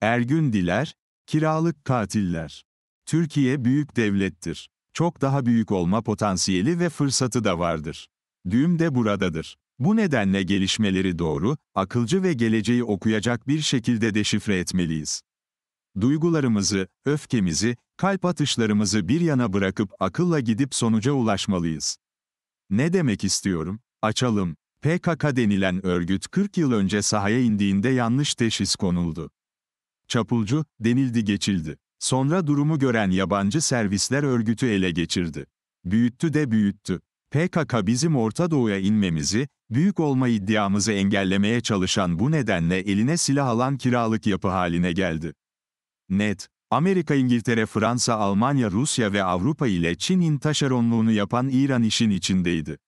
Ergün Diler, Kiralık Katiller. Türkiye büyük devlettir. Çok daha büyük olma potansiyeli ve fırsatı da vardır. Düğüm de buradadır. Bu nedenle gelişmeleri doğru, akılcı ve geleceği okuyacak bir şekilde deşifre etmeliyiz. Duygularımızı, öfkemizi, kalp atışlarımızı bir yana bırakıp akılla gidip sonuca ulaşmalıyız. Ne demek istiyorum? Açalım. PKK denilen örgüt 40 yıl önce sahaya indiğinde yanlış teşhis konuldu çapulcu, denildi geçildi. Sonra durumu gören yabancı servisler örgütü ele geçirdi. Büyüttü de büyüttü. PKK bizim Orta Doğu'ya inmemizi, büyük olma iddiamızı engellemeye çalışan bu nedenle eline silah alan kiralık yapı haline geldi. Net, Amerika, İngiltere, Fransa, Almanya, Rusya ve Avrupa ile Çin'in taşeronluğunu yapan İran işin içindeydi.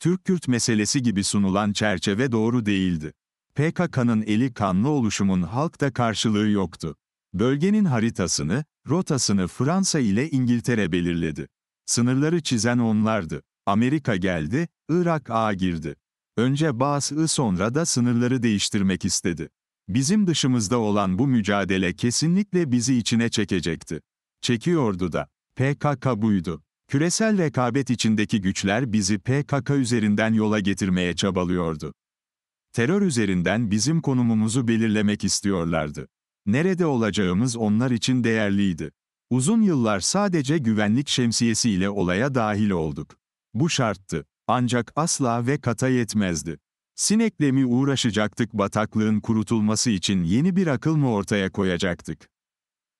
Türk-Kürt meselesi gibi sunulan çerçeve doğru değildi. PKK'nın eli kanlı oluşumun halkta karşılığı yoktu. Bölgenin haritasını, rotasını Fransa ile İngiltere belirledi. Sınırları çizen onlardı. Amerika geldi, Irak ağa girdi. Önce Bas'ı sonra da sınırları değiştirmek istedi. Bizim dışımızda olan bu mücadele kesinlikle bizi içine çekecekti. Çekiyordu da. PKK buydu. Küresel rekabet içindeki güçler bizi PKK üzerinden yola getirmeye çabalıyordu terör üzerinden bizim konumumuzu belirlemek istiyorlardı. Nerede olacağımız onlar için değerliydi. Uzun yıllar sadece güvenlik şemsiyesiyle olaya dahil olduk. Bu şarttı. Ancak asla ve kata yetmezdi. Sinekle mi uğraşacaktık bataklığın kurutulması için yeni bir akıl mı ortaya koyacaktık?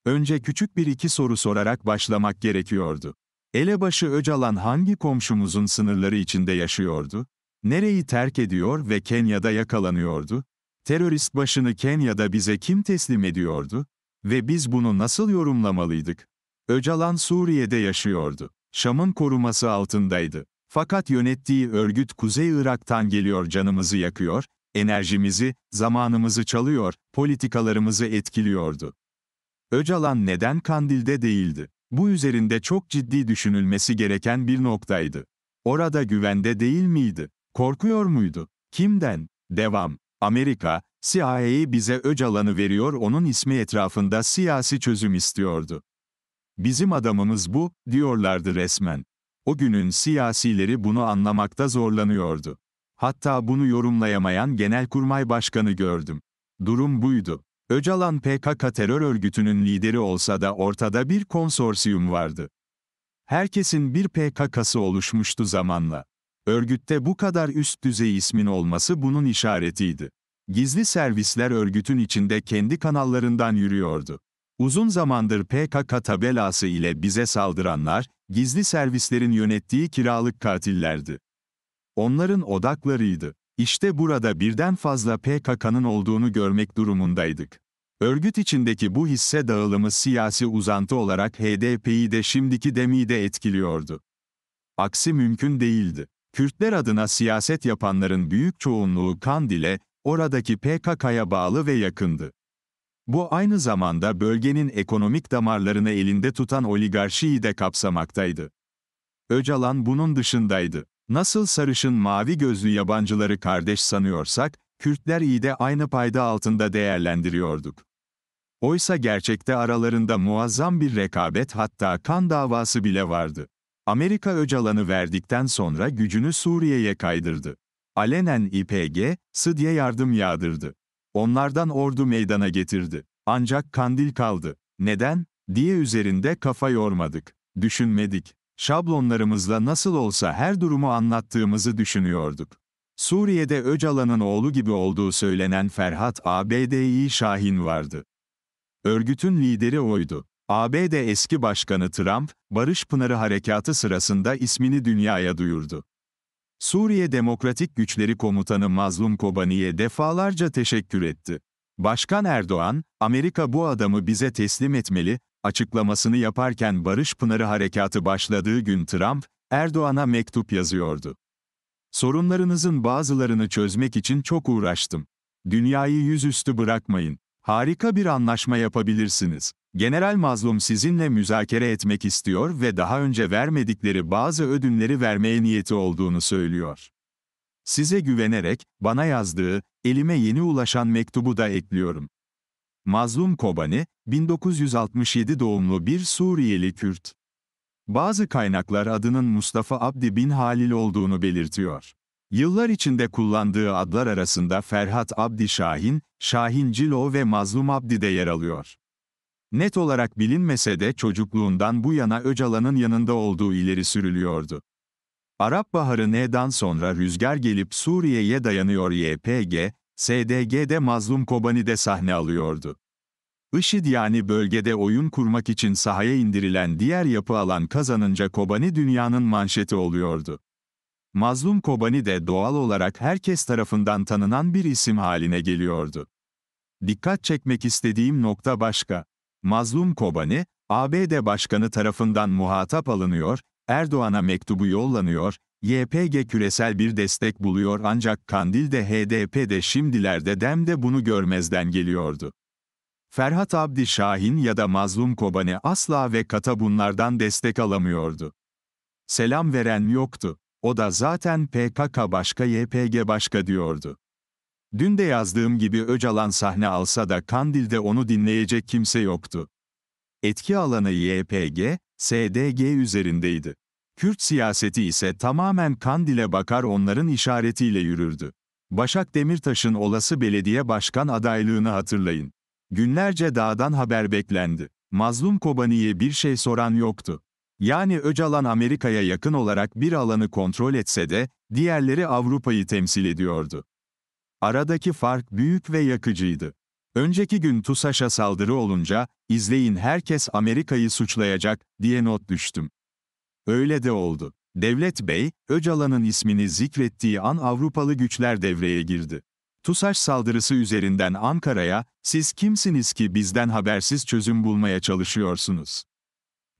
Önce küçük bir iki soru sorarak başlamak gerekiyordu. Elebaşı Öcalan hangi komşumuzun sınırları içinde yaşıyordu? Nereyi terk ediyor ve Kenya'da yakalanıyordu? Terörist başını Kenya'da bize kim teslim ediyordu? Ve biz bunu nasıl yorumlamalıydık? Öcalan Suriye'de yaşıyordu. Şam'ın koruması altındaydı. Fakat yönettiği örgüt Kuzey Irak'tan geliyor canımızı yakıyor, enerjimizi, zamanımızı çalıyor, politikalarımızı etkiliyordu. Öcalan neden Kandil'de değildi? Bu üzerinde çok ciddi düşünülmesi gereken bir noktaydı. Orada güvende değil miydi? Korkuyor muydu? Kimden? Devam. Amerika, CIA'yi bize Öcalan'ı veriyor onun ismi etrafında siyasi çözüm istiyordu. Bizim adamımız bu, diyorlardı resmen. O günün siyasileri bunu anlamakta zorlanıyordu. Hatta bunu yorumlayamayan Genelkurmay Başkanı gördüm. Durum buydu. Öcalan PKK terör örgütünün lideri olsa da ortada bir konsorsiyum vardı. Herkesin bir PKK'sı oluşmuştu zamanla. Örgütte bu kadar üst düzey ismin olması bunun işaretiydi. Gizli servisler örgütün içinde kendi kanallarından yürüyordu. Uzun zamandır PKK tabelası ile bize saldıranlar, gizli servislerin yönettiği kiralık katillerdi. Onların odaklarıydı. İşte burada birden fazla PKK'nın olduğunu görmek durumundaydık. Örgüt içindeki bu hisse dağılımı siyasi uzantı olarak HDP'yi de şimdiki DEMİ'yi de etkiliyordu. Aksi mümkün değildi. Kürtler adına siyaset yapanların büyük çoğunluğu Kandil'e, oradaki PKK'ya bağlı ve yakındı. Bu aynı zamanda bölgenin ekonomik damarlarını elinde tutan oligarşiyi de kapsamaktaydı. Öcalan bunun dışındaydı. Nasıl sarışın mavi gözlü yabancıları kardeş sanıyorsak, Kürtler iyi de aynı payda altında değerlendiriyorduk. Oysa gerçekte aralarında muazzam bir rekabet hatta kan davası bile vardı. Amerika Öcalan'ı verdikten sonra gücünü Suriye'ye kaydırdı. Alenen İPG, Sıd'ye yardım yağdırdı. Onlardan ordu meydana getirdi. Ancak kandil kaldı. Neden? diye üzerinde kafa yormadık. Düşünmedik. Şablonlarımızla nasıl olsa her durumu anlattığımızı düşünüyorduk. Suriye'de Öcalan'ın oğlu gibi olduğu söylenen Ferhat ABDİ Şahin vardı. Örgütün lideri oydu. ABD eski başkanı Trump, Barış Pınarı harekatı sırasında ismini dünyaya duyurdu. Suriye Demokratik Güçleri Komutanı Mazlum Kobani'ye defalarca teşekkür etti. Başkan Erdoğan, Amerika bu adamı bize teslim etmeli, açıklamasını yaparken Barış Pınarı harekatı başladığı gün Trump, Erdoğan'a mektup yazıyordu. Sorunlarınızın bazılarını çözmek için çok uğraştım. Dünyayı yüzüstü bırakmayın. Harika bir anlaşma yapabilirsiniz. General Mazlum sizinle müzakere etmek istiyor ve daha önce vermedikleri bazı ödünleri vermeye niyeti olduğunu söylüyor. Size güvenerek, bana yazdığı, elime yeni ulaşan mektubu da ekliyorum. Mazlum Kobani, 1967 doğumlu bir Suriyeli Kürt. Bazı kaynaklar adının Mustafa Abdi bin Halil olduğunu belirtiyor. Yıllar içinde kullandığı adlar arasında Ferhat Abdi Şahin, Şahin Cilo ve Mazlum Abdi de yer alıyor. Net olarak bilinmese de çocukluğundan bu yana Öcalan'ın yanında olduğu ileri sürülüyordu. Arap Baharı N'dan sonra rüzgar gelip Suriye'ye dayanıyor YPG, SDG'de Mazlum Kobani'de sahne alıyordu. IŞİD yani bölgede oyun kurmak için sahaya indirilen diğer yapı alan kazanınca Kobani dünyanın manşeti oluyordu. Mazlum Kobani de doğal olarak herkes tarafından tanınan bir isim haline geliyordu. Dikkat çekmek istediğim nokta başka. Mazlum Kobani, ABD Başkanı tarafından muhatap alınıyor, Erdoğan'a mektubu yollanıyor, YPG küresel bir destek buluyor ancak Kandil'de HDP'de şimdilerde DEM'de bunu görmezden geliyordu. Ferhat Abdi Şahin ya da Mazlum Kobani asla ve kata bunlardan destek alamıyordu. Selam veren yoktu. O da zaten PKK başka YPG başka diyordu. Dün de yazdığım gibi Öcalan sahne alsa da Kandil'de onu dinleyecek kimse yoktu. Etki alanı YPG, SDG üzerindeydi. Kürt siyaseti ise tamamen Kandil'e bakar onların işaretiyle yürürdü. Başak Demirtaş'ın olası belediye başkan adaylığını hatırlayın. Günlerce dağdan haber beklendi. Mazlum Kobani'ye bir şey soran yoktu. Yani Öcalan Amerika'ya yakın olarak bir alanı kontrol etse de, diğerleri Avrupa'yı temsil ediyordu. Aradaki fark büyük ve yakıcıydı. Önceki gün TUSAŞ'a saldırı olunca, izleyin herkes Amerika'yı suçlayacak diye not düştüm. Öyle de oldu. Devlet Bey, Öcalan'ın ismini zikrettiği an Avrupalı güçler devreye girdi. TUSAŞ saldırısı üzerinden Ankara'ya, siz kimsiniz ki bizden habersiz çözüm bulmaya çalışıyorsunuz?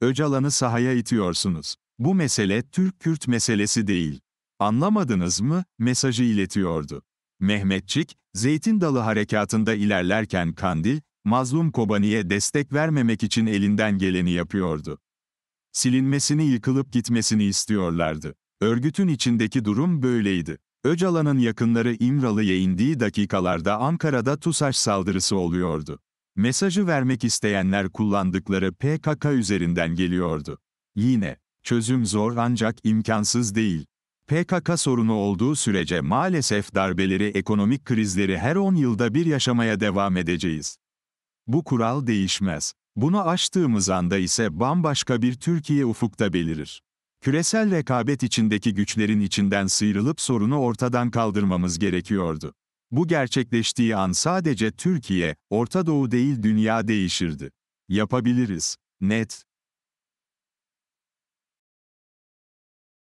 Öcalan'ı sahaya itiyorsunuz. Bu mesele Türk-Kürt meselesi değil. Anlamadınız mı? mesajı iletiyordu. Mehmetçik, Zeytin Dalı Harekatı'nda ilerlerken Kandil, mazlum Kobani'ye destek vermemek için elinden geleni yapıyordu. Silinmesini yıkılıp gitmesini istiyorlardı. Örgütün içindeki durum böyleydi. Öcalan'ın yakınları İmralı'ya indiği dakikalarda Ankara'da TUSAŞ saldırısı oluyordu. Mesajı vermek isteyenler kullandıkları PKK üzerinden geliyordu. Yine, çözüm zor ancak imkansız değil. PKK sorunu olduğu sürece maalesef darbeleri, ekonomik krizleri her 10 yılda bir yaşamaya devam edeceğiz. Bu kural değişmez. Bunu aştığımız anda ise bambaşka bir Türkiye ufukta belirir. Küresel rekabet içindeki güçlerin içinden sıyrılıp sorunu ortadan kaldırmamız gerekiyordu. Bu gerçekleştiği an sadece Türkiye, Orta Doğu değil dünya değişirdi. Yapabiliriz. Net.